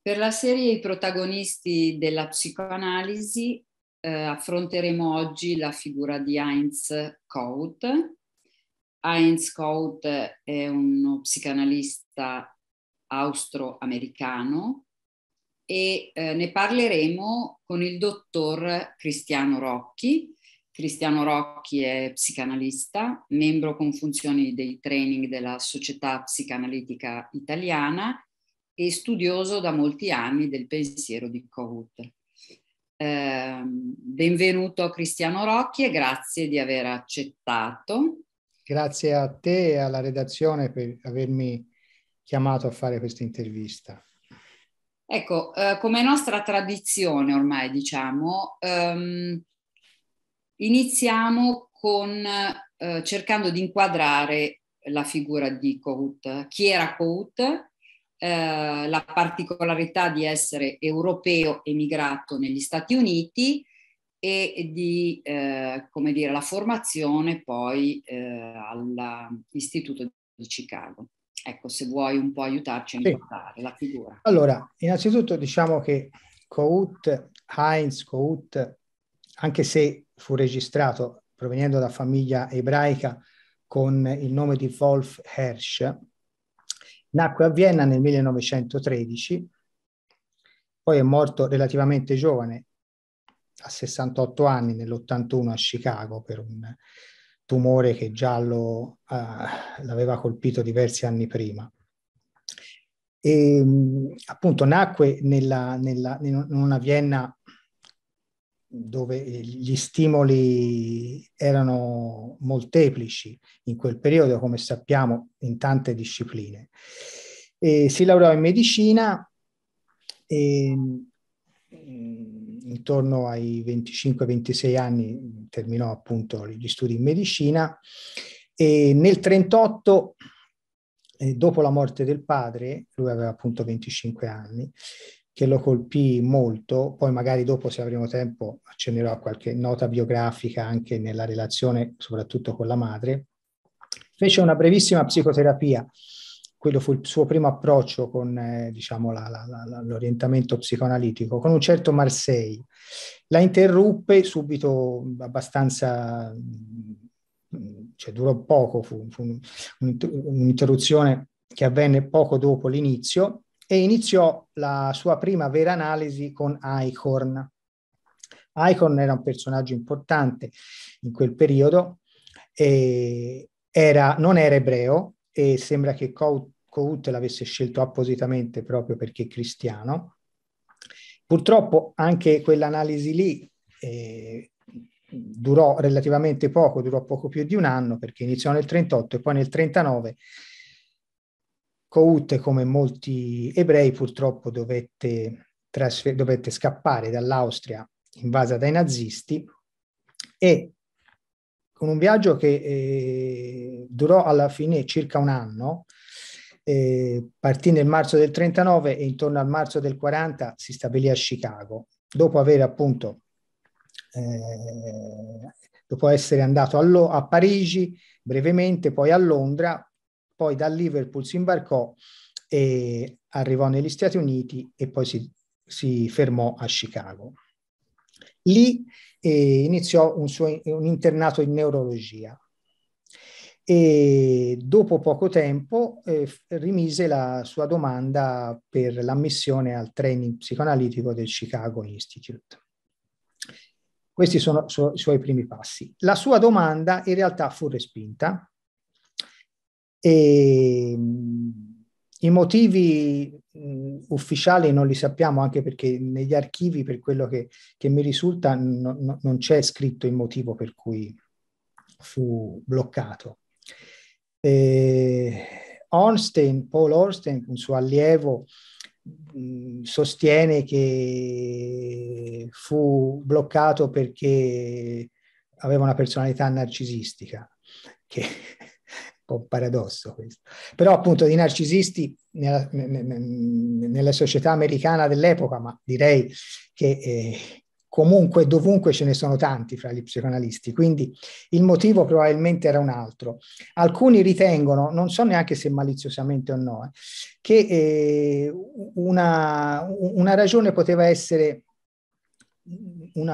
Per la serie I protagonisti della psicoanalisi eh, affronteremo oggi la figura di Heinz Kaut. Heinz Kaut è uno psicanalista austro-americano e eh, ne parleremo con il dottor Cristiano Rocchi. Cristiano Rocchi è psicanalista, membro con funzioni dei training della Società Psicanalitica Italiana e studioso da molti anni del pensiero di Kohut. Eh, benvenuto Cristiano Rocchi e grazie di aver accettato. Grazie a te e alla redazione per avermi chiamato a fare questa intervista. Ecco, eh, come nostra tradizione ormai diciamo, ehm, iniziamo con, eh, cercando di inquadrare la figura di Kohut. Chi era Kohut? Eh, la particolarità di essere europeo emigrato negli Stati Uniti e di, eh, come dire, la formazione poi eh, all'Istituto di Chicago. Ecco, se vuoi un po' aiutarci a impostare sì. la figura. Allora, innanzitutto diciamo che Cout, Heinz Cout, anche se fu registrato provenendo da famiglia ebraica con il nome di Wolf Hersch, Nacque a Vienna nel 1913, poi è morto relativamente giovane, a 68 anni, nell'81 a Chicago, per un tumore che già lo, uh, l'aveva colpito diversi anni prima. E, appunto nacque nella, nella, in una Vienna dove gli stimoli erano molteplici in quel periodo, come sappiamo, in tante discipline. E si laureò in medicina e ehm, mm, intorno ai 25-26 anni terminò appunto gli studi in medicina e nel 38 eh, dopo la morte del padre, lui aveva appunto 25 anni, che lo colpì molto, poi magari dopo se avremo tempo accenderò a qualche nota biografica anche nella relazione soprattutto con la madre, fece una brevissima psicoterapia, quello fu il suo primo approccio con eh, diciamo, la, la, la, l'orientamento psicoanalitico, con un certo Marseille. La interruppe subito abbastanza, mm, cioè durò poco, fu, fu un, un, un'interruzione che avvenne poco dopo l'inizio, e iniziò la sua prima vera analisi con Eichhorn. Eichhorn era un personaggio importante in quel periodo, era, non era ebreo e sembra che Kohut l'avesse scelto appositamente proprio perché cristiano. Purtroppo anche quell'analisi lì eh, durò relativamente poco, durò poco più di un anno perché iniziò nel 38 e poi nel 39 Kout, come molti ebrei, purtroppo dovette, trasfer- dovette scappare dall'Austria invasa dai nazisti e con un viaggio che eh, durò alla fine circa un anno, eh, partì nel marzo del 39 e intorno al marzo del 40 si stabilì a Chicago, dopo aver appunto, eh, dopo essere andato a, Lo- a Parigi brevemente, poi a Londra, poi da Liverpool si imbarcò e arrivò negli Stati Uniti e poi si, si fermò a Chicago. Lì eh, iniziò un, suo, un internato in neurologia e dopo poco tempo eh, rimise la sua domanda per l'ammissione al training psicoanalitico del Chicago Institute. Questi sono su- i suoi primi passi. La sua domanda in realtà fu respinta e, ehm, I motivi mh, ufficiali non li sappiamo anche perché negli archivi, per quello che, che mi risulta, no, no, non c'è scritto il motivo per cui fu bloccato. E, ehm, Ornstein, Paul Ornstein, un suo allievo, sostiene che fu bloccato perché aveva una personalità narcisistica, che po' un paradosso questo. Però appunto di narcisisti nella, nella società americana dell'epoca, ma direi che eh, comunque dovunque ce ne sono tanti fra gli psicoanalisti, quindi il motivo probabilmente era un altro. Alcuni ritengono, non so neanche se maliziosamente o no, eh, che eh, una, una ragione poteva essere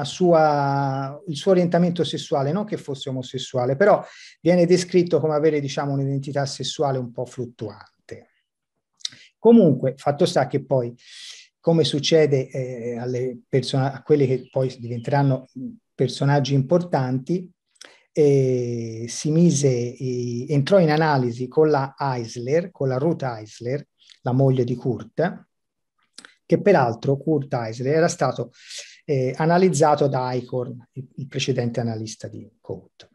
sua, il suo orientamento sessuale, non che fosse omosessuale, però viene descritto come avere diciamo, un'identità sessuale un po' fluttuante. Comunque, fatto sta che poi, come succede eh, person- a quelli che poi diventeranno personaggi importanti, eh, si mise, eh, entrò in analisi con la Eisler, con la Ruth Eisler, la moglie di Kurt, che peraltro Kurt Eisler era stato eh, analizzato da Icorn, il precedente analista di Code.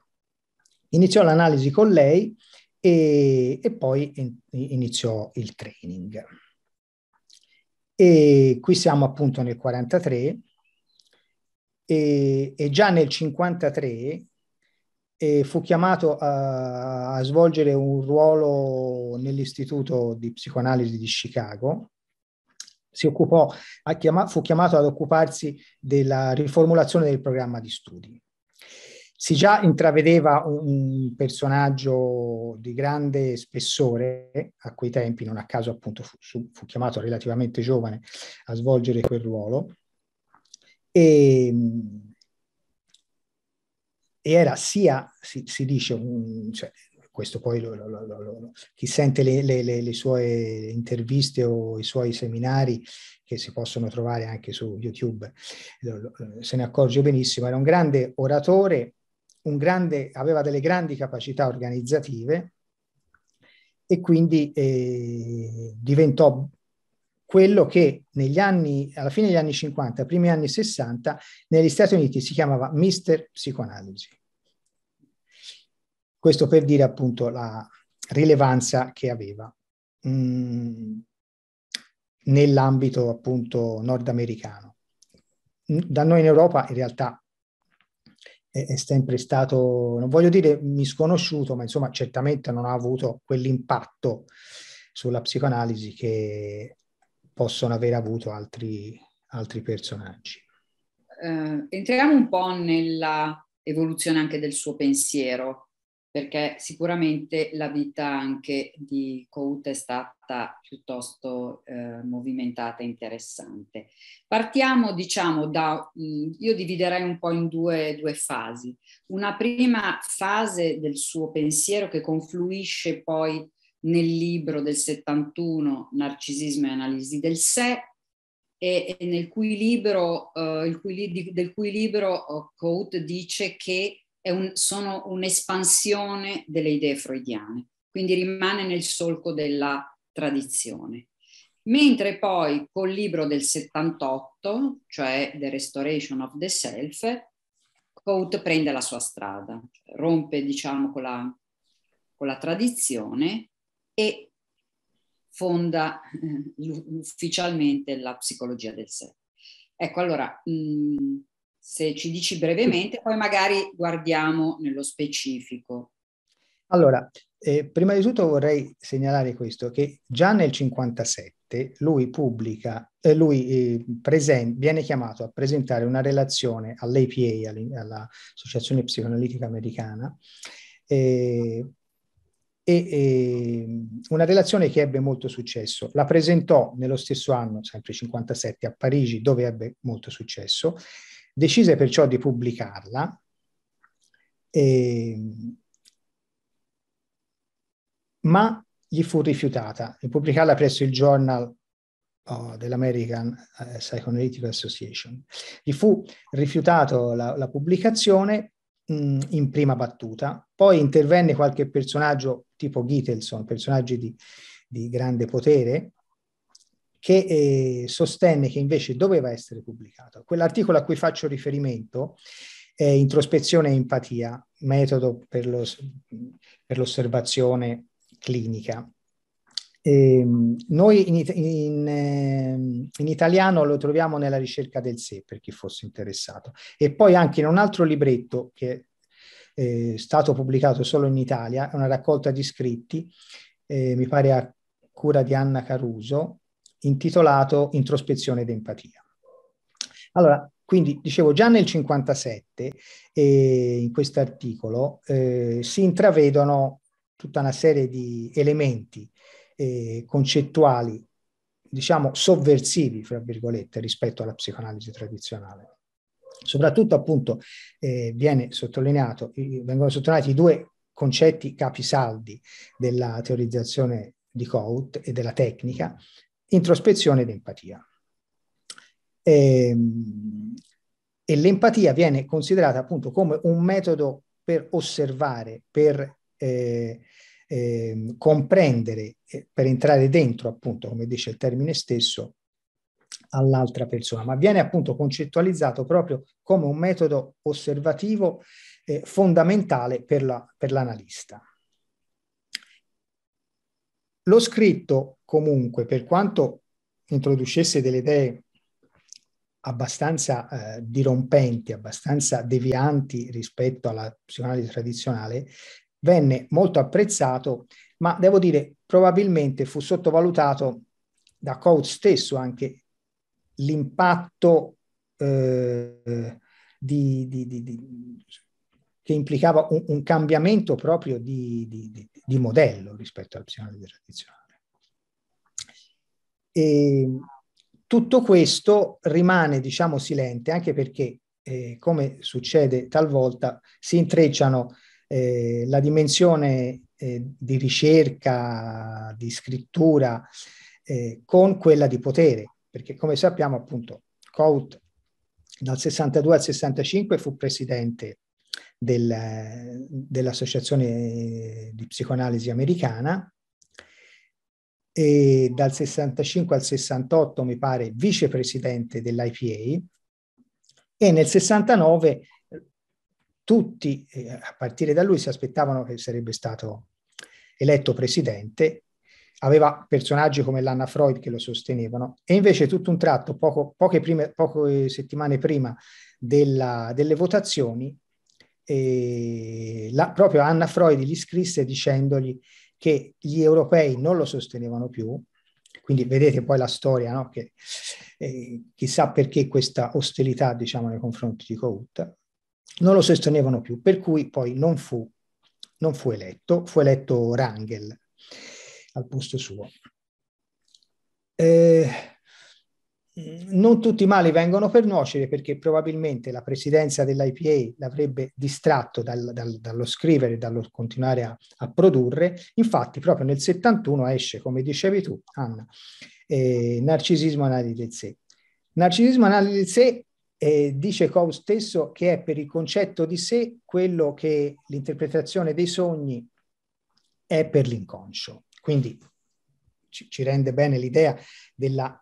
Iniziò l'analisi con lei e, e poi in, iniziò il training. E qui siamo appunto nel 43 e, e già nel 53 eh, fu chiamato a, a svolgere un ruolo nell'Istituto di Psicoanalisi di Chicago si occupò, chiama, fu chiamato ad occuparsi della riformulazione del programma di studi. Si già intravedeva un personaggio di grande spessore, a quei tempi non a caso appunto fu, fu chiamato relativamente giovane a svolgere quel ruolo, e, ehm, e era sia, si, si dice, un, cioè, questo poi lo, lo, lo, chi sente le, le, le, sue interviste o i suoi seminari che si possono trovare anche su YouTube eh, se ne accorge benissimo, era un grande oratore, un grande, aveva delle grandi capacità organizzative e quindi eh, diventò quello che negli anni, alla fine degli anni 50, primi anni 60, negli Stati Uniti si chiamava Mister Psicoanalisi. Questo per dire appunto la rilevanza che aveva mm, nell'ambito appunto nordamericano. Da noi in Europa in realtà è, è sempre stato, non voglio dire misconosciuto, ma insomma certamente non ha avuto quell'impatto sulla psicoanalisi che possono aver avuto altri, altri personaggi. Uh, entriamo un po' nella evoluzione anche del suo pensiero perché sicuramente la vita anche di Cout è stata piuttosto eh, movimentata e interessante. Partiamo, diciamo, da, mm, io dividerei un po' in due, due fasi. Una prima fase del suo pensiero che confluisce poi nel libro del 71, Narcisismo e analisi del sé, e, e nel cui libro, eh, cui, del cui libro eh, Cout dice che un, sono un'espansione delle idee freudiane, quindi rimane nel solco della tradizione. Mentre poi col libro del 78, cioè The Restoration of the Self, Coate prende la sua strada, cioè rompe diciamo con la, con la tradizione e fonda eh, ufficialmente la psicologia del sé. Ecco, allora, mh, mm, se ci dici brevemente, poi magari guardiamo nello specifico. Allora, eh, prima di tutto vorrei segnalare questo, che già nel 57 lui pubblica, eh, lui eh, presen- viene chiamato a presentare una relazione all'APA, all'Associazione Psicoanalitica Americana, eh, e, ehm, una relazione che ebbe molto successo. La presentò nello stesso anno, sempre 57, a Parigi, dove ebbe molto successo, Decise perciò di pubblicarla e, ma gli fu rifiutata di pubblicarla presso il Journal oh, dell'American eh, Association. Gli fu rifiutato la, la pubblicazione mh, mm, in prima battuta, poi intervenne qualche personaggio tipo Gitelson, personaggi di, di grande potere, che eh, sostenne che invece doveva essere pubblicato. Quell'articolo a cui faccio riferimento è Introspezione e empatia, metodo per, lo, per l'osservazione clinica. Eh, noi in, in, ehm, in, italiano lo troviamo nella ricerca del sé, per chi fosse interessato, e poi anche in un altro libretto che eh, è stato pubblicato solo in Italia, una raccolta di scritti, eh, mi pare a cura di Anna Caruso, intitolato Introspezione ed empatia. Allora, quindi dicevo già nel 57, eh, in questo articolo, eh, si intravedono tutta una serie di elementi eh, concettuali, diciamo sovversivi, fra virgolette, rispetto alla psicoanalisi tradizionale. Soprattutto appunto eh, viene sottolineato, vengono sottolineati i due concetti capisaldi della teorizzazione di Cout e della tecnica, introspezione ed empatia. E, ehm, e l'empatia viene considerata appunto come un metodo per osservare, per eh, ehm, eh, comprendere, per entrare dentro appunto, come dice il termine stesso, all'altra persona, ma viene appunto concettualizzato proprio come un metodo osservativo eh, fondamentale per, la, per l'analista. Lo scritto comunque, per quanto introducesse delle idee abbastanza eh, dirompenti, abbastanza devianti rispetto alla psicanalisi tradizionale, venne molto apprezzato, ma devo dire probabilmente fu sottovalutato da Coates stesso anche l'impatto eh, di, di, di, che implicava un, un cambiamento proprio di, di modello rispetto alla psicanalisi tradizionale. E tutto questo rimane, diciamo, silente anche perché, eh, come succede talvolta, si intrecciano eh, la dimensione eh, di ricerca, di scrittura, eh, con quella di potere, perché come sappiamo appunto Cout dal 62 al 65 fu presidente del, dell'Associazione di Psicoanalisi Americana e dal 65 al 68 mi pare vicepresidente dell'IPA e nel 69 tutti eh, a partire da lui si aspettavano che sarebbe stato eletto presidente aveva personaggi come l'Anna Freud che lo sostenevano e invece tutto un tratto, poco, poche, prime, poche settimane prima della, delle votazioni, eh, la, proprio Anna Freud gli scrisse dicendogli che gli europei non lo sostenevano più, quindi vedete poi la storia, no? che, eh, chissà perché questa ostilità diciamo, nei confronti di Kohut, non lo sostenevano più, per cui poi non fu, non fu eletto, fu eletto Rangel al posto suo. Eh, Mm. non tutti i mali vengono per nuocere perché probabilmente la presidenza dell'IPA l'avrebbe distratto dal, dal, dallo scrivere, dallo continuare a, a, produrre. Infatti proprio nel 71 esce, come dicevi tu, Anna, eh, Narcisismo Analisi del Sé. Narcisismo Analisi del Sé eh, dice Coe stesso che è per il concetto di sé quello che l'interpretazione dei sogni è per l'inconscio. Quindi ci, rende bene l'idea della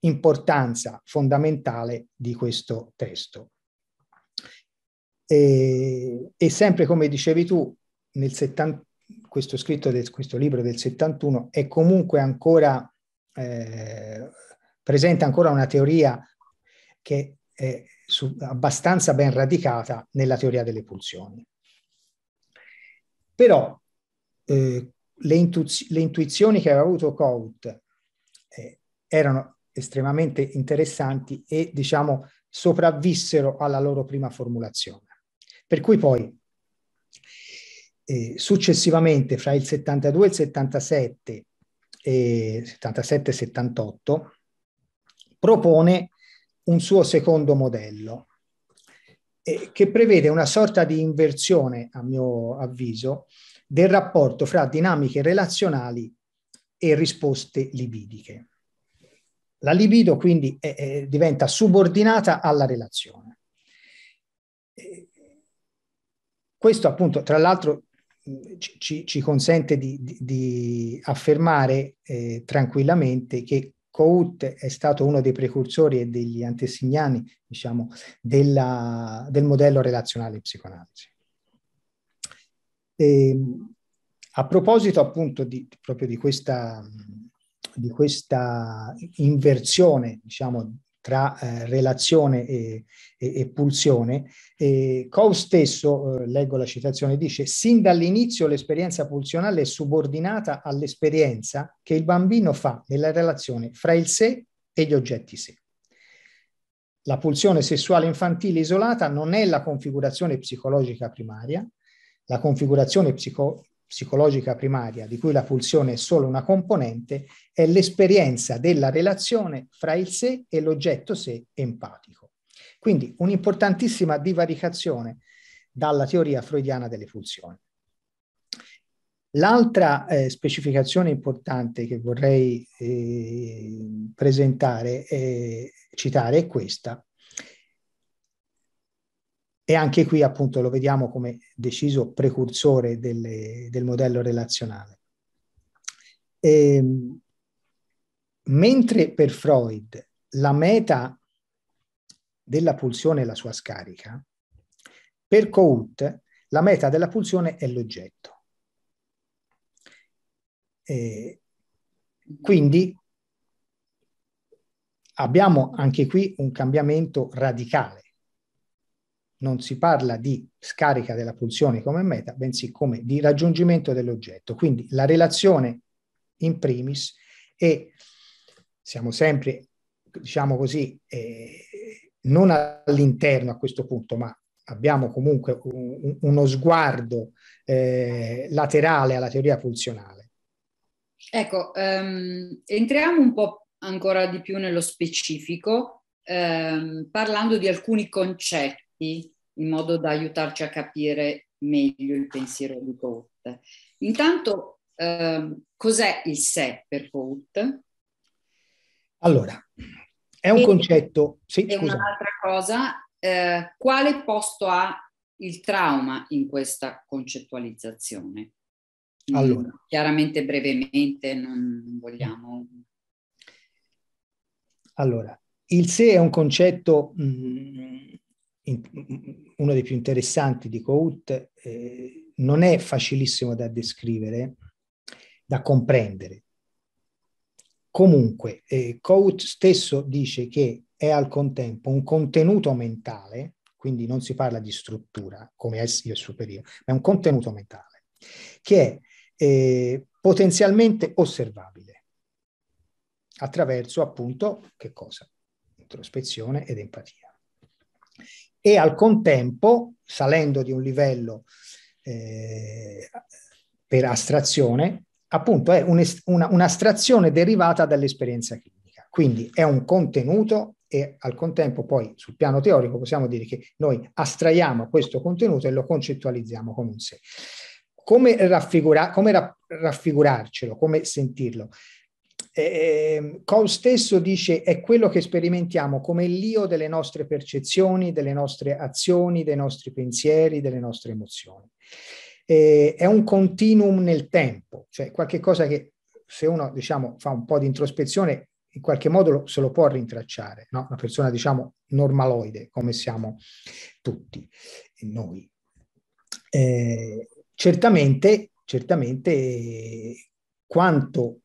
importanza fondamentale di questo testo. E, e sempre come dicevi tu, nel 70, questo scritto, del, questo libro del 71 è comunque ancora, eh, presente ancora una teoria che è su, abbastanza ben radicata nella teoria delle pulsioni. Però eh, le, intu le, intuizioni che aveva avuto Cout eh, erano estremamente interessanti e diciamo sopravvissero alla loro prima formulazione. Per cui poi eh, successivamente fra il 72 e il 77 eh, 77-78 propone un suo secondo modello eh, che prevede una sorta di inversione a mio avviso del rapporto fra dinamiche relazionali e risposte libidiche. La libido quindi è, eh, è, eh, diventa subordinata alla relazione. Questo appunto, tra l'altro, mm, ci, ci, consente di, di, di affermare eh, tranquillamente che Cout è stato uno dei precursori e degli antesignani, diciamo, della, del modello relazionale psicoanalisi. Ehm, a proposito appunto di, proprio di questa mm, di questa inversione, diciamo, tra eh, relazione e, e, e pulsione. E Coe stesso, eh, leggo la citazione, dice sin dall'inizio l'esperienza pulsionale è subordinata all'esperienza che il bambino fa nella relazione fra il sé e gli oggetti sé. La pulsione sessuale infantile isolata non è la configurazione psicologica primaria, la configurazione psico psicologica primaria, di cui la pulsione è solo una componente, è l'esperienza della relazione fra il sé e l'oggetto sé empatico. Quindi un'importantissima divaricazione dalla teoria freudiana delle funzioni. L'altra eh, specificazione importante che vorrei eh, presentare e citare è questa. E anche qui appunto lo vediamo come deciso precursore delle, del modello relazionale. E, ehm, mentre per Freud la meta della pulsione è la sua scarica, per Coult la meta della pulsione è l'oggetto. E quindi abbiamo anche qui un cambiamento radicale non si parla di scarica della pulsione come meta, bensì come di raggiungimento dell'oggetto. Quindi la relazione in primis e siamo sempre, diciamo così, eh, non all'interno a questo punto, ma abbiamo comunque un, uno sguardo eh, laterale alla teoria funzionale. Ecco, ehm, entriamo un po' ancora di più nello specifico, ehm, parlando di alcuni concetti avanti in modo da aiutarci a capire meglio il pensiero di Goethe. Intanto, eh, cos'è il sé per Goethe? Allora, è un e, concetto... Sì, e scusa. un'altra cosa, eh, quale posto ha il trauma in questa concettualizzazione? Allora. Chiaramente brevemente, non vogliamo... Allora, il sé è un concetto mh, mm, in, uno dei più interessanti di Cout, eh, non è facilissimo da descrivere, da comprendere. Comunque, eh, Cout stesso dice che è al contempo un contenuto mentale, quindi non si parla di struttura come io superiore, ma è un contenuto mentale che è eh, potenzialmente osservabile attraverso appunto che cosa? Introspezione ed empatia e al contempo, salendo di un livello eh, per astrazione, appunto è un'astrazione una derivata dall'esperienza clinica. Quindi è un contenuto e al contempo poi sul piano teorico possiamo dire che noi astraiamo questo contenuto e lo concettualizziamo come un sé. Come, raffigura, come ra raffigurarcelo, come sentirlo? eh, ehm, Cole stesso dice è quello che sperimentiamo come l'io delle nostre percezioni, delle nostre azioni, dei nostri pensieri, delle nostre emozioni. Eh, è un continuum nel tempo, cioè qualcosa che se uno diciamo, fa un po' di introspezione in qualche modo lo, se lo può rintracciare, no? una persona diciamo normaloide come siamo tutti noi. Eh, certamente, certamente quanto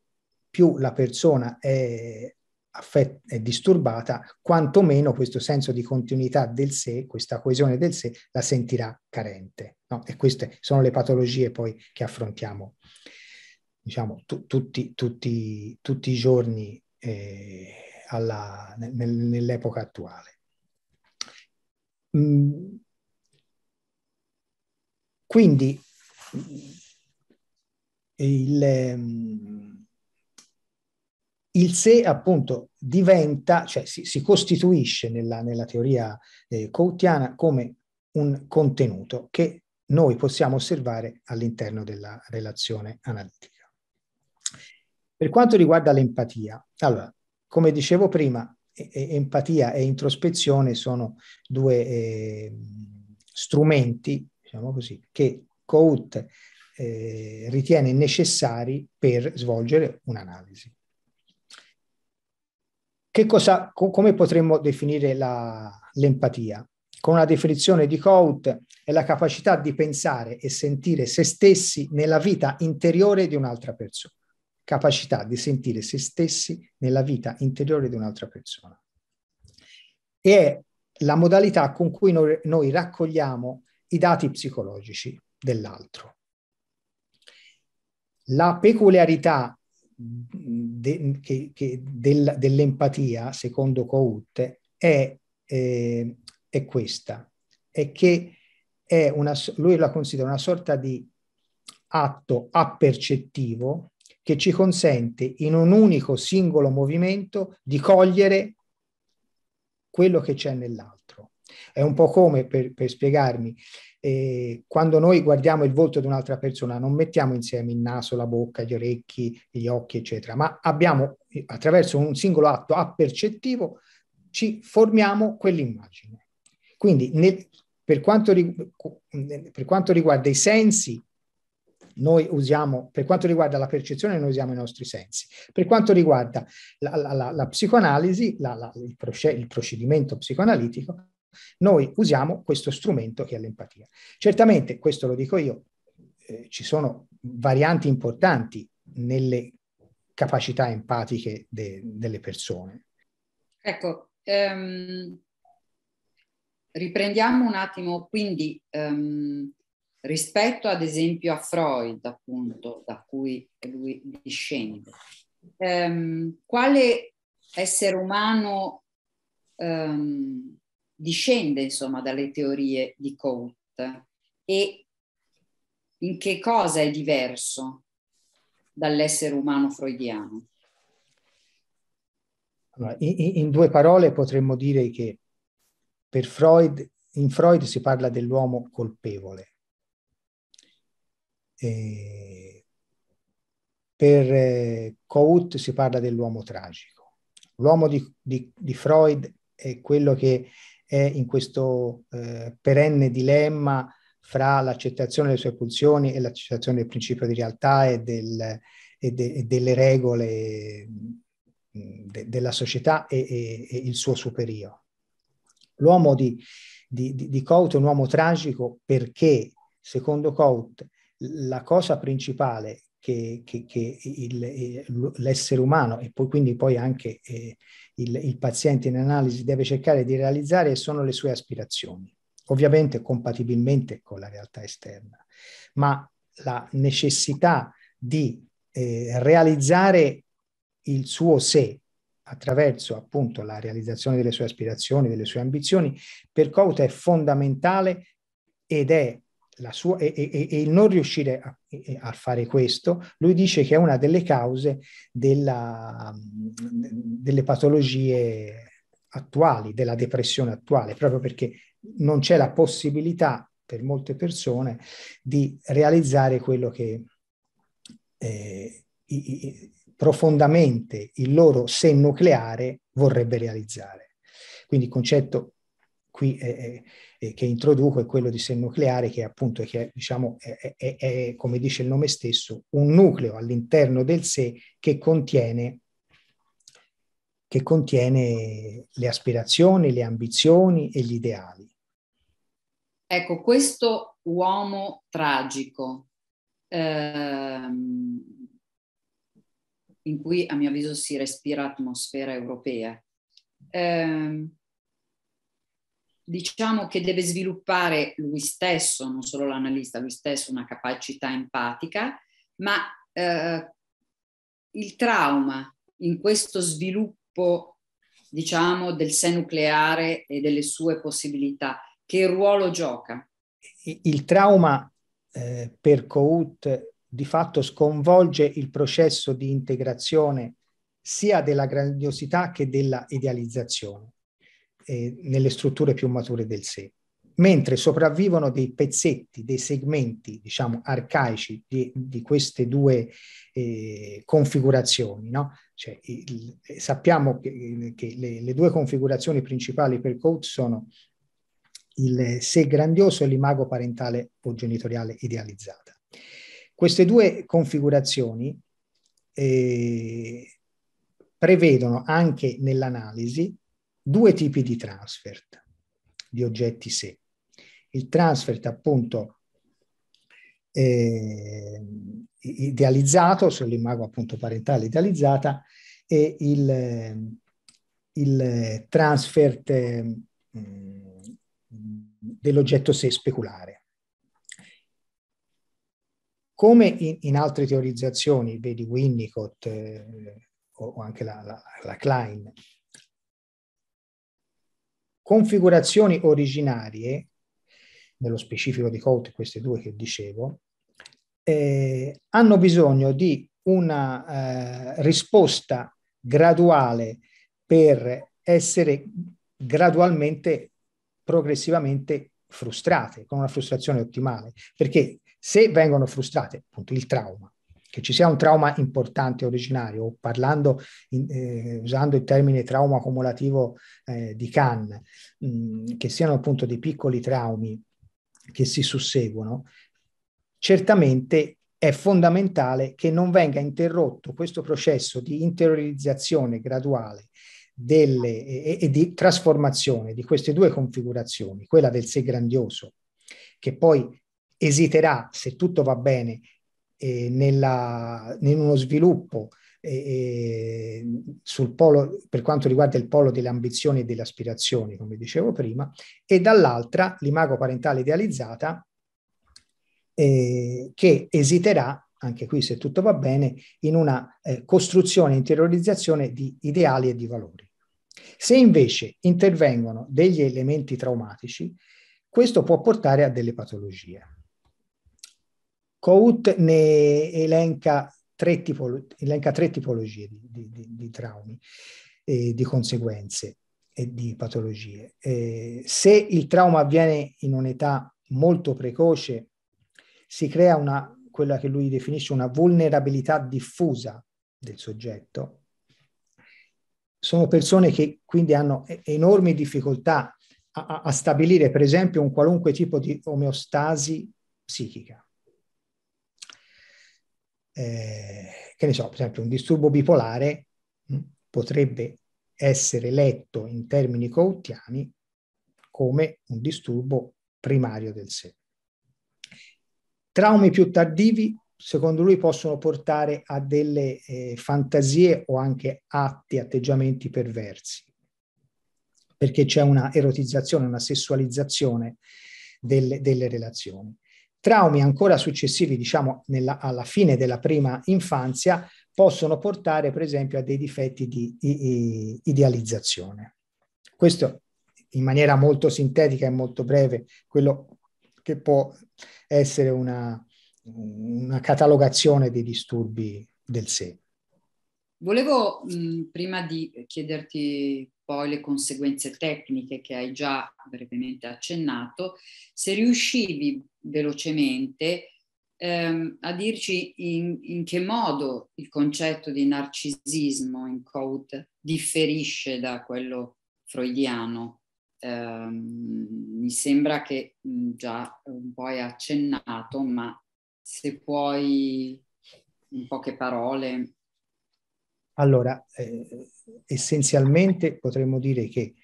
più la persona è, affet- è disturbata, quantomeno questo senso di continuità del sé, questa coesione del sé, la sentirà carente. No? E queste sono le patologie poi che affrontiamo diciamo, tu- tutti, tutti, tutti, i giorni eh, alla, nel, nell'epoca attuale. Mm. Quindi il, ehm, il sé appunto diventa, cioè si, si costituisce nella, nella teoria eh, coutiana come un contenuto che noi possiamo osservare all'interno della relazione analitica. Per quanto riguarda l'empatia, allora, come dicevo prima, e, empatia e introspezione sono due eh, strumenti, diciamo così, che Cout eh, ritiene necessari per svolgere un'analisi cosa, co- come potremmo definire la, l'empatia? Con una definizione di Cout è la capacità di pensare e sentire se stessi nella vita interiore di un'altra persona. Capacità di sentire se stessi nella vita interiore di un'altra persona. E è la modalità con cui noi, noi raccogliamo i dati psicologici dell'altro. La peculiarità de, che, che della, dell'empatia, secondo Cout, è, eh, è questa, è che è una, lui la considera una sorta di atto appercettivo che ci consente in un unico singolo movimento di cogliere quello che c'è nell'altro. È un po' come, per, per spiegarmi, e quando noi guardiamo il volto di un'altra persona non mettiamo insieme il naso, la bocca, gli orecchi, gli occhi, eccetera, ma abbiamo attraverso un singolo atto appercettivo ci formiamo quell'immagine. Quindi nel, per, quanto, per quanto riguarda i sensi, noi usiamo, per quanto riguarda la percezione, noi usiamo i nostri sensi. Per quanto riguarda la, la, la, la psicoanalisi, il, proced- il procedimento psicoanalitico, noi usiamo questo strumento che è l'empatia. Certamente, questo lo dico io, eh, ci sono varianti importanti nelle capacità empatiche de- delle persone. Ecco, ehm, riprendiamo un attimo quindi ehm, rispetto ad esempio a Freud, appunto, da cui lui discende. Ehm, quale essere umano ehm, discende insomma dalle teorie di Colt e in che cosa è diverso dall'essere umano freudiano? Allora, in, in due parole potremmo dire che per Freud, in Freud si parla dell'uomo colpevole. E per eh, Cout si parla dell'uomo tragico. L'uomo di, di, di Freud è quello che è in questo eh, perenne dilemma fra l'accettazione delle sue pulsioni e l'accettazione del principio di realtà e, del, e, de, e delle regole de, della società e, e, il suo superio. L'uomo di, di, di, di è un uomo tragico perché, secondo Coat, la cosa principale che, che, che il, l'essere umano e poi quindi poi anche eh, il, il paziente in analisi deve cercare di realizzare sono le sue aspirazioni, ovviamente compatibilmente con la realtà esterna, ma la necessità di eh, realizzare il suo sé attraverso appunto la realizzazione delle sue aspirazioni, delle sue ambizioni, per Cauta è fondamentale ed è sua, e, e, e, il non riuscire a, a, fare questo, lui dice che è una delle cause della, delle patologie attuali, della depressione attuale, proprio perché non c'è la possibilità per molte persone di realizzare quello che eh, i, i, profondamente il loro sé nucleare vorrebbe realizzare. Quindi il concetto qui eh, eh, eh, che introduco è quello di sel nucleare che appunto che diciamo, è, diciamo, è, è, è, come dice il nome stesso, un nucleo all'interno del sé che contiene, che contiene le aspirazioni, le ambizioni e gli ideali. Ecco, questo uomo tragico, ehm, in cui a mio avviso si respira atmosfera europea, ehm, diciamo che deve sviluppare lui stesso, non solo l'analista, lui stesso una capacità empatica, ma eh, il trauma in questo sviluppo, diciamo, del sé nucleare e delle sue possibilità, che ruolo gioca? Il trauma eh, per Kout di fatto sconvolge il processo di integrazione sia della grandiosità che della idealizzazione eh, nelle strutture più mature del sé, mentre sopravvivono dei pezzetti, dei segmenti, diciamo, arcaici di, di queste due eh, configurazioni. No? Cioè, il, eh, sappiamo che, che le, le, due configurazioni principali per Coates sono il sé grandioso e l'imago parentale o genitoriale idealizzata. Queste due configurazioni eh, prevedono anche nell'analisi due tipi di transfert di oggetti se. Il transfert appunto eh, idealizzato, sull'imago appunto parentale idealizzata, e il, il transfert eh, dell'oggetto se speculare. Come in, in altre teorizzazioni, vedi Winnicott eh, o, o, anche la, la, la Klein, configurazioni originarie, nello specifico di Colt queste due che dicevo, eh, hanno bisogno di una eh, risposta graduale per essere gradualmente, progressivamente frustrate, con una frustrazione ottimale, perché se vengono frustrate, appunto il trauma, che ci sia un trauma importante originario, parlando, in, eh, usando il termine trauma cumulativo eh, di Kahn, mh, mm, che siano appunto dei piccoli traumi che si susseguono, certamente è fondamentale che non venga interrotto questo processo di interiorizzazione graduale delle, e, e, di trasformazione di queste due configurazioni, quella del sé grandioso, che poi esiterà, se tutto va bene, eh, nella, in uno sviluppo eh, sul polo, per quanto riguarda il polo delle ambizioni e delle aspirazioni, come dicevo prima, e dall'altra l'imago parentale idealizzata eh, che esiterà, anche qui se tutto va bene, in una eh, costruzione e interiorizzazione di ideali e di valori. Se invece intervengono degli elementi traumatici, questo può portare a delle patologie. Cout ne elenca tre, tipolo- elenca tre tipologie di, di, di traumi, eh, di conseguenze e di patologie. Eh, se il trauma avviene in un'età molto precoce, si crea una, quella che lui definisce una vulnerabilità diffusa del soggetto. Sono persone che quindi hanno enormi difficoltà a, a stabilire, per esempio, un qualunque tipo di omeostasi psichica. Eh, che ne so, per esempio un disturbo bipolare mh, mm, potrebbe essere letto in termini coutiani come un disturbo primario del sé. Traumi più tardivi, secondo lui, possono portare a delle eh, fantasie o anche atti, atteggiamenti perversi, perché c'è una erotizzazione, una sessualizzazione delle, delle relazioni. Traumi ancora successivi, diciamo, nella, alla fine della prima infanzia possono portare, per esempio, a dei difetti di, di idealizzazione. Questo in maniera molto sintetica e molto breve, quello che può essere una, una catalogazione dei disturbi del sé. Volevo, mh, prima di chiederti poi le conseguenze tecniche che hai già brevemente accennato, se riuscivi velocemente ehm, a dirci in, in, che modo il concetto di narcisismo in Code differisce da quello freudiano. Ehm, mi sembra che già un po' hai accennato, ma se puoi in poche parole allora, eh, essenzialmente potremmo dire che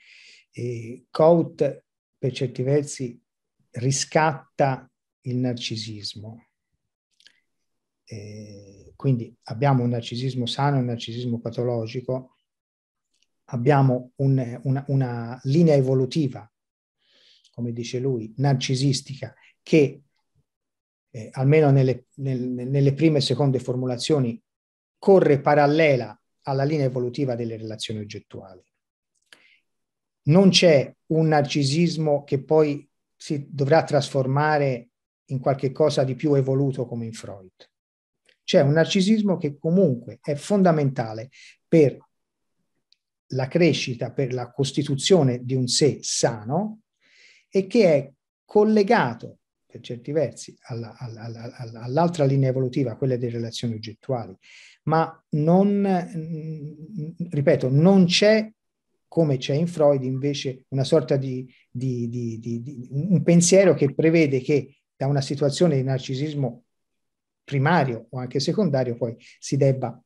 eh, Cout per certi versi riscatta il narcisismo. Eh, quindi abbiamo un narcisismo sano e un narcisismo patologico, abbiamo un, una, una linea evolutiva, come dice lui, narcisistica, che eh, almeno nelle, nel, nelle, prime e seconde formulazioni corre parallela alla linea evolutiva delle relazioni oggettuali. Non c'è un narcisismo che poi si dovrà trasformare in qualche cosa di più evoluto come in Freud. C'è un narcisismo che comunque è fondamentale per la crescita, per la costituzione di un sé sano e che è collegato per certi versi alla, alla, alla, all'altra linea evolutiva, quella delle relazioni oggettuali, ma non, mm, ripeto, non c'è come c'è in Freud invece una sorta di, di, di, di, un pensiero che prevede che da una situazione di narcisismo primario o anche secondario poi si debba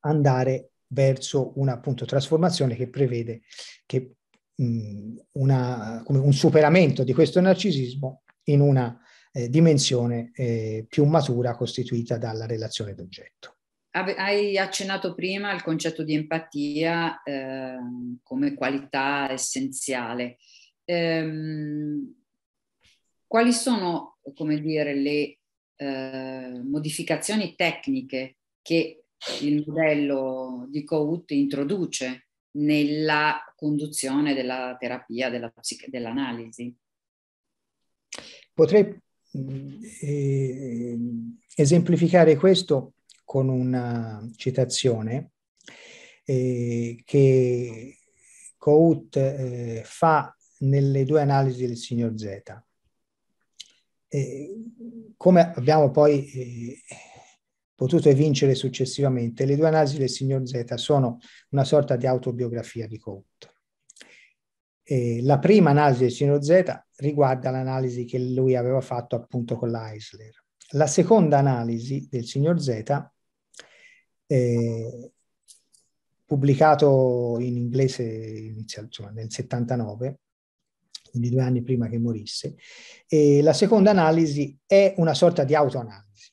andare verso una appunto trasformazione che prevede che, mh, mm, una, un superamento di questo narcisismo in una eh, dimensione eh, più matura costituita dalla relazione d'oggetto. Hai accennato prima al concetto di empatia eh, come qualità essenziale. Ehm, quali sono, come dire, le eh, modificazioni tecniche che il modello di Cout introduce nella conduzione della terapia, della psich- dell'analisi? Potrei eh, eh, esemplificare questo con una citazione eh, che Cout eh, fa nelle due analisi del signor Z. Eh, come abbiamo poi eh, potuto evincere successivamente, le due analisi del signor Z sono una sorta di autobiografia di Cout. la prima analisi del signor Z riguarda l'analisi che lui aveva fatto appunto con l'Eisler. La seconda analisi del signor Z, eh, pubblicato in inglese inizial, insomma, nel 79, quindi due anni prima che morisse, e la seconda analisi è una sorta di autoanalisi.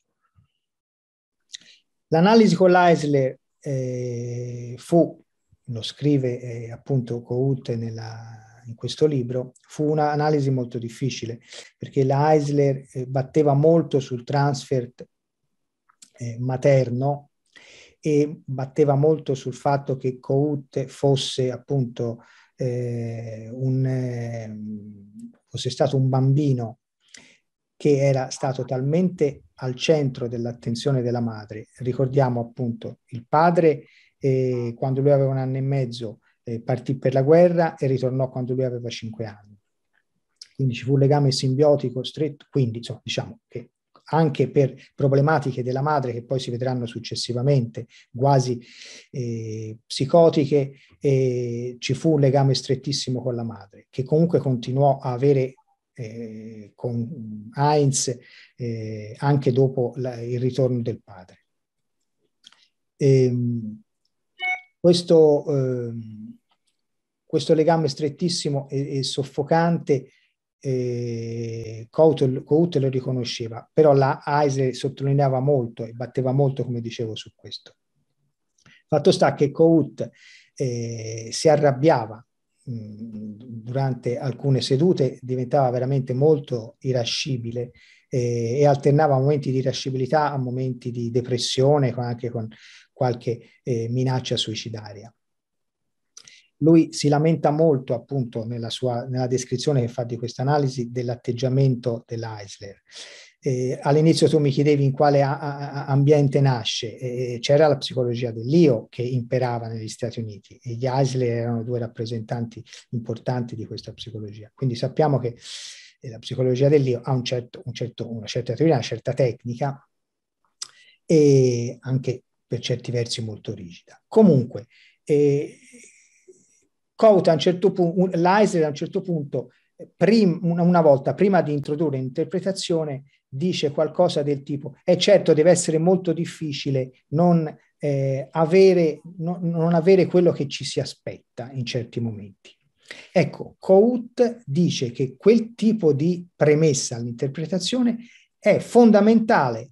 L'analisi con l'Eisler eh, fu, lo scrive eh, appunto Coute nella in questo libro, fu un'analisi molto difficile, perché la Eisler eh, batteva molto sul transfer eh, materno e batteva molto sul fatto che Kout fosse appunto eh, un, eh, fosse stato un bambino che era stato talmente al centro dell'attenzione della madre. Ricordiamo appunto il padre, eh, quando lui aveva un anno e mezzo, eh, partì per la guerra e ritornò quando lui aveva cinque anni. Quindi ci fu un legame simbiotico stretto, quindi insomma, diciamo che anche per problematiche della madre che poi si vedranno successivamente, quasi eh, psicotiche, eh, ci fu un legame strettissimo con la madre, che comunque continuò a avere eh, con Heinz eh, anche dopo la, il ritorno del padre. Ehm, questo, eh, questo legame strettissimo e, e soffocante eh, Couto, lo riconosceva, però la Heisler sottolineava molto e batteva molto, come dicevo, su questo. Fatto sta che Couto eh, si arrabbiava mm, durante alcune sedute, diventava veramente molto irascibile eh, e alternava momenti di irascibilità a momenti di depressione, anche con qualche eh, minaccia suicidaria. Lui si lamenta molto appunto nella, sua, nella descrizione che fa di questa analisi dell'atteggiamento dell'Eisler. Eh, all'inizio tu mi chiedevi in quale a- a- ambiente nasce, eh, c'era la psicologia dell'io che imperava negli Stati Uniti e gli Eisler erano due rappresentanti importanti di questa psicologia. Quindi sappiamo che eh, la psicologia dell'io ha un certo, un certo, una certa teoria, una certa tecnica e anche per certi versi molto rigida. Comunque, eh, Couta certo a un certo punto, l'Aisler eh, a un certo punto, prim, una, una volta prima di introdurre l'interpretazione, dice qualcosa del tipo, è eh, certo deve essere molto difficile non, eh, avere, no, non avere quello che ci si aspetta in certi momenti. Ecco, Cout dice che quel tipo di premessa all'interpretazione è fondamentale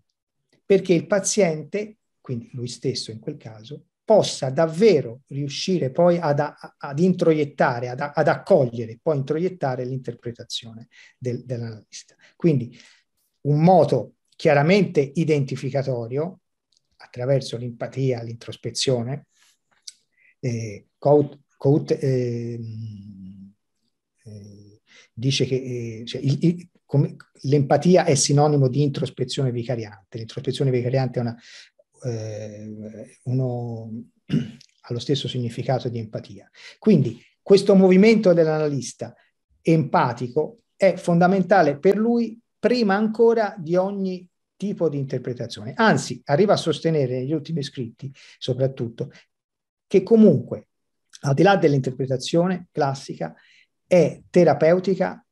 perché il paziente quindi lui stesso in quel caso, possa davvero riuscire poi ad, ad introiettare, ad, ad, accogliere, poi introiettare l'interpretazione del, dell'analista. Quindi un moto chiaramente identificatorio attraverso l'empatia, l'introspezione. Eh, Cout, Cout eh, eh, dice che eh, cioè, il, il, l'empatia è sinonimo di introspezione vicariante. L'introspezione vicariante è una, eh, uno, ha lo stesso significato di empatia. Quindi questo movimento dell'analista empatico è fondamentale per lui prima ancora di ogni tipo di interpretazione. Anzi, arriva a sostenere negli ultimi scritti, soprattutto, che comunque, al di là dell'interpretazione classica, è terapeutica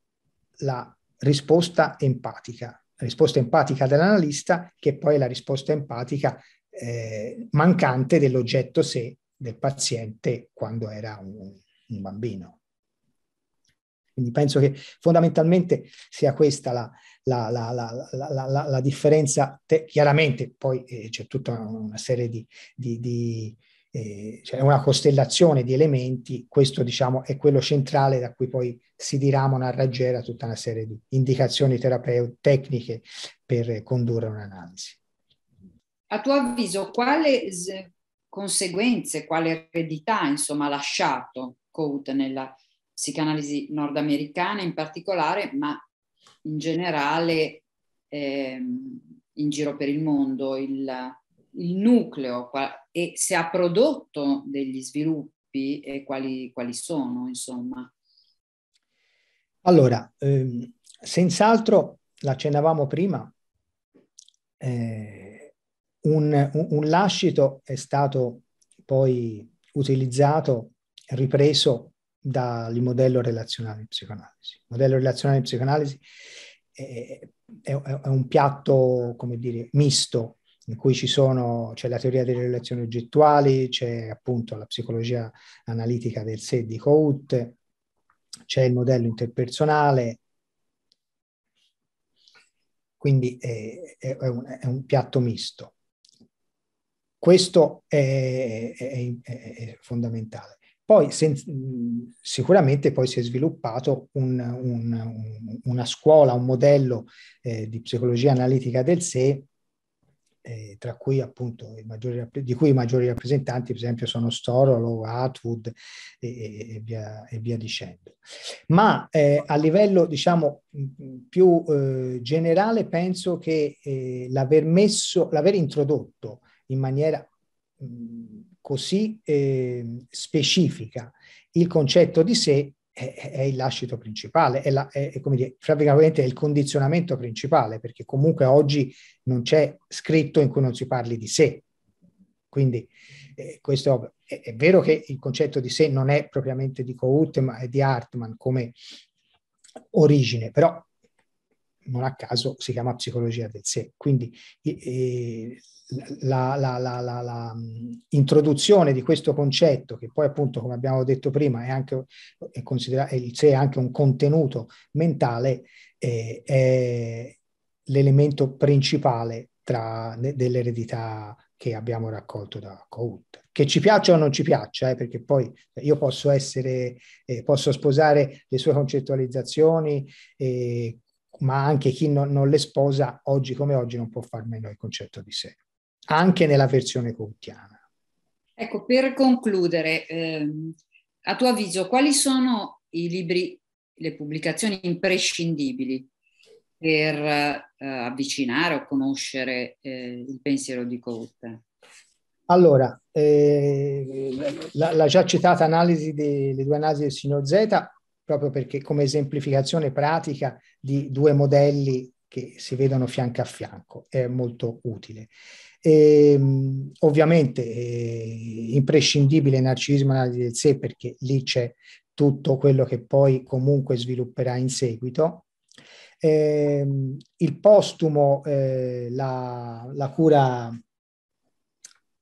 la risposta empatica, la risposta empatica dell'analista, che poi è la risposta empatica eh, mancante dell'oggetto sé del paziente quando era un, un, bambino. Quindi penso che fondamentalmente sia questa la, la, la, la differenza. Te, chiaramente poi eh, c'è tutta una serie di, di, di eh, cioè una costellazione di elementi, questo diciamo è quello centrale da cui poi si diramona a raggiera tutta una serie di indicazioni terapeutiche tecniche per condurre un'analisi a tuo avviso quale conseguenze, quale eredità insomma, ha lasciato Cote nella psicanalisi nordamericana in particolare, ma in generale eh, in giro per il mondo, il, il nucleo e se ha prodotto degli sviluppi e quali, quali sono, insomma. Allora, ehm, senz'altro, l'accennavamo prima, eh, un, un, lascito è stato poi utilizzato, ripreso dal modello relazionale di psicoanalisi. Il modello relazionale di psicoanalisi è, è, è, un piatto, come dire, misto, in cui ci sono, c'è la teoria delle relazioni oggettuali, c'è appunto la psicologia analitica del sé di Cout, c'è il modello interpersonale, quindi è, è un, un piatto misto. Questo è, è, è fondamentale. Poi sen, sicuramente poi si è sviluppato un, un, una scuola, un modello eh, di psicologia analitica del sé, eh, tra cui appunto maggiori, di cui i maggiori rappresentanti, per esempio, sono Storolo, Atwood e, e, via, e via, dicendo. Ma eh, a livello, diciamo, più eh, generale, penso che eh, l'aver messo, l'aver introdotto in maniera mm, così eh, specifica il concetto di sé è, è il lascito principale, è, la, è, è come dire, fra è il condizionamento principale, perché comunque oggi non c'è scritto in cui non si parli di sé. Quindi eh, questo è, vero che il concetto di sé non è propriamente di Cout, ma è di Hartmann come origine, però non a caso si chiama psicologia del sé. Quindi eh, la, la, la, introduzione di questo concetto, che poi appunto, come abbiamo detto prima, è anche, è considerato, il sé è anche un contenuto mentale, eh, è l'elemento principale tra, dell'eredità che abbiamo raccolto da Cout. Che ci piaccia o non ci piaccia, eh, perché poi io posso essere, eh, posso sposare le sue concettualizzazioni eh, ma anche chi non, non le sposa oggi come oggi non può far meno il concetto di sé, anche nella versione contiana. Ecco, per concludere, ehm, a tuo avviso, quali sono i libri, le pubblicazioni imprescindibili per eh, avvicinare o conoscere eh, il pensiero di Coates? Allora, eh, la, la, già citata analisi delle due analisi del signor Zeta proprio perché come esemplificazione pratica di due modelli che si vedono fianco a fianco è molto utile. Ehm, eh, e, ovviamente è imprescindibile il narcisismo analisi del sé perché lì c'è tutto quello che poi comunque svilupperà in seguito. Eh, il postumo, eh, la, la, cura,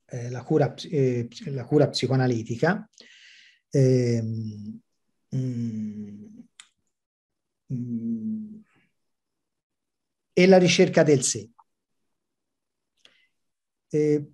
eh, la, cura, eh, la cura psicoanalitica, ehm, Mm. Mm. e la ricerca del sé. Eh,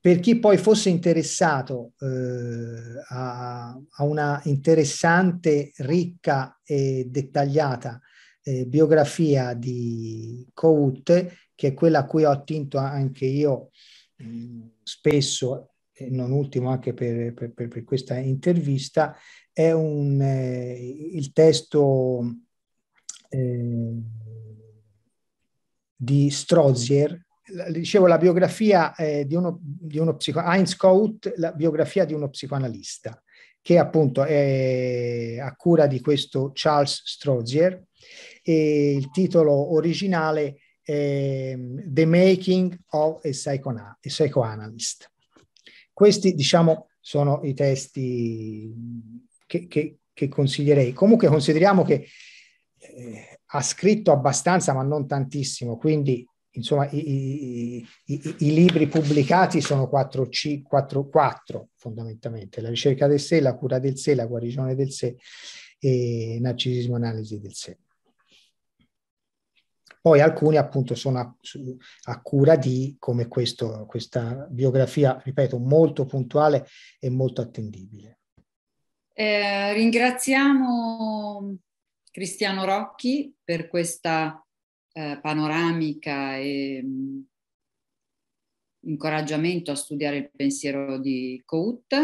per chi poi fosse interessato eh, a, a, una interessante, ricca e dettagliata eh, biografia di Cout, che è quella a cui ho attinto anche io mh, mm, spesso, e non ultimo anche per, per, per, per questa intervista, è un, eh, il testo eh, di Strozier, dicevo la biografia eh, di uno, di uno psico- Heinz Kaut, la biografia di uno psicoanalista, che appunto è a cura di questo Charles Strozier e il titolo originale è ehm, The Making of a, Psychona- a Psychoanalyst. Questi, diciamo, sono i testi che, che, che consiglierei. Comunque consideriamo che eh, ha scritto abbastanza, ma non tantissimo, quindi insomma i, i, i, i libri pubblicati sono 4 C, 4, 4 fondamentalmente, La ricerca del sé, La cura del sé, La guarigione del sé e Narcisismo analisi del sé. Poi alcuni appunto sono a, a cura di, come questo, questa biografia, ripeto, molto puntuale e molto attendibile. Eh, ringraziamo Cristiano Rocchi per questa eh, panoramica e mh, mm, incoraggiamento a studiare il pensiero di Cout,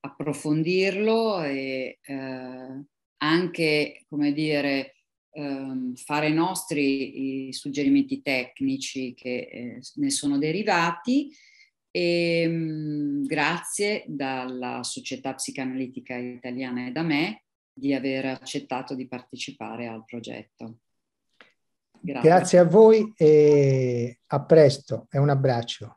approfondirlo e eh, anche, come dire, ehm, fare nostri i suggerimenti tecnici che eh, ne sono derivati e, ehm, grazie dalla Società Psicanalitica Italiana e da me di aver accettato di partecipare al progetto. Grazie, grazie a voi e a presto e un abbraccio.